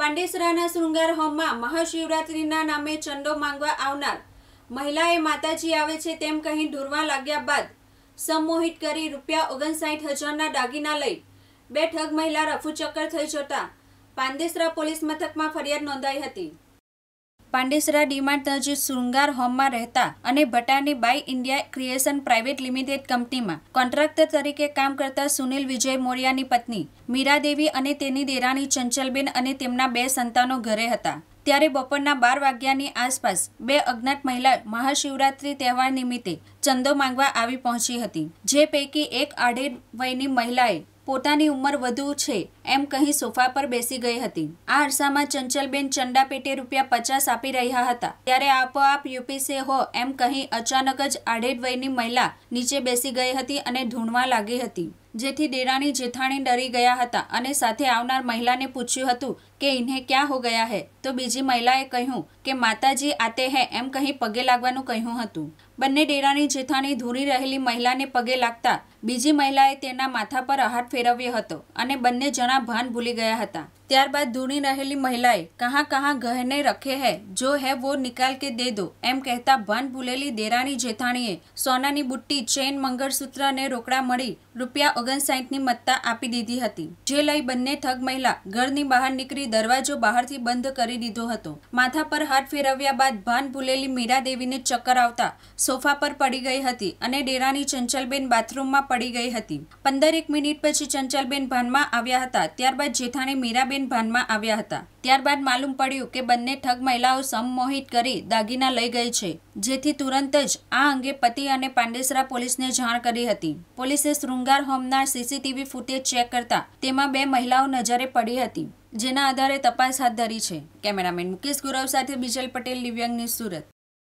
પાંડેસરાના શૃંગાર હોમમાં મહાશિવરાત્રિના નામે ચંડો માંગવા આવનાર મહિલાએ માતાજી આવે છે તેમ કહી ધૂરવા લાગ્યા બાદ સંમોહિત કરી રૂપિયા ઓગણસાઠ હજારના દાગીના લઈ બે ઠગ મહિલા રફુચક્કર થઈ જતા પાંદેસરા પોલીસ મથકમાં ફરિયાદ નોંધાઈ હતી પાંડેસરા ડીમાર્ટ નજીક શૃંગાર હોમમાં રહેતા અને ભટ્ટાની by India creation private limited કંપનીમાં કોન્ટ્રાક્ટર તરીકે કામ કરતા સુનિલ વિજય મોરિયાની પત્ની મીરાદેવી અને તેની દેરાણી ચંચલબેન અને તેમના બે સંતાનો ઘરે હતા ત્યારે બપોરના બાર વાગ્યાની આસપાસ બે અજ્ઞાત મહિલા મહાશિવરાત્રી તહેવાર નિમિત્તે ચંદો માંગવા આવી પહોંચી હતી જે પૈકી એક આઢેડ વયની મહિલાએ પોતાની ઉંમર વધુ છે એમ કહી સોફા પર બેસી ગઈ હતી આ અરસામાં ચંચલબેન ચંડા પેટે રૂપિયા પચાસ આપી રહ્યા હતા ત્યારે આપોઆપ યુપીસે હો એમ કહી અચાનક જ આઢેડ વયની મહિલા નીચે બેસી ગઈ હતી અને ધૂણવા લાગી હતી જેથી દેરાણી જેઠાણી ડરી ગયા હતા અને સાથે આવનાર મહિલાને પૂછ્યું હતું કે ઇન્હે ક્યાં હો ગયા હે તો બીજી મહિલાએ કહ્યું કે માતાજી આતે હે એમ કહી પગે લાગવાનું કહ્યું હતું બંને ડેરાની જેઠાણી ધૂરી રહેલી મહિલાને પગે લાગતા બીજી મહિલાએ તેના માથા પર આહાટ ફેરવ્યો હતો અને બંને જણા ભાન ભૂલી ગયા હતા ત્યારબાદ ધૂણી રહેલી મહિલાએ કહા કહાં ગહને રખે હૈ જો હે વો નિકાલ કે દે દો એમ કહેતા ભાન ભૂલેલી દેરાની જેઠાણીએ સોનાની બુટ્ટી ચેન મંગળસૂત્ર અને રોકડા મળી રૂપિયા ઓગણસાઠની મત્તા આપી દીધી હતી જે લઈ બંને ઠગ મહિલા ઘરની બહાર નીકળી દરવાજો બહારથી બંધ કરી દીધો હતો માથા પર હાથ ફેરવ્યા બાદ ભાન ભૂલેલી મીરાદેવીને ચક્કર આવતા સોફા પર પડી ગઈ હતી અને ડેરાની ચંચલબેન બાથરૂમમાં પડી ગઈ હતી પંદરેક મિનિટ પછી ચંચલબેન ભાનમાં આવ્યા હતા ત્યારબાદ જેઠાણી મીરાબેન ભાનમાં આવ્યા હતા ત્યારબાદ માલુમ પડ્યું કે બંને ઠગ મહિલાઓ સમમોહિત કરી દાગીના લઈ ગઈ છે જેથી તુરંત જ આ અંગે પતિ અને પાંડેસરા પોલીસને જાણ કરી હતી પોલીસે શૃંગાર હોમના સીસીટીવી ફૂટેજ ચેક કરતા તેમાં બે મહિલાઓ નજરે પડી હતી જેના આધારે તપાસ હાથ ધરી છે કેમેરામેન મુકેશ ગુરવ સાથે બિજલ પટેલ દિવ્યાંગ ન્યૂઝ સુરત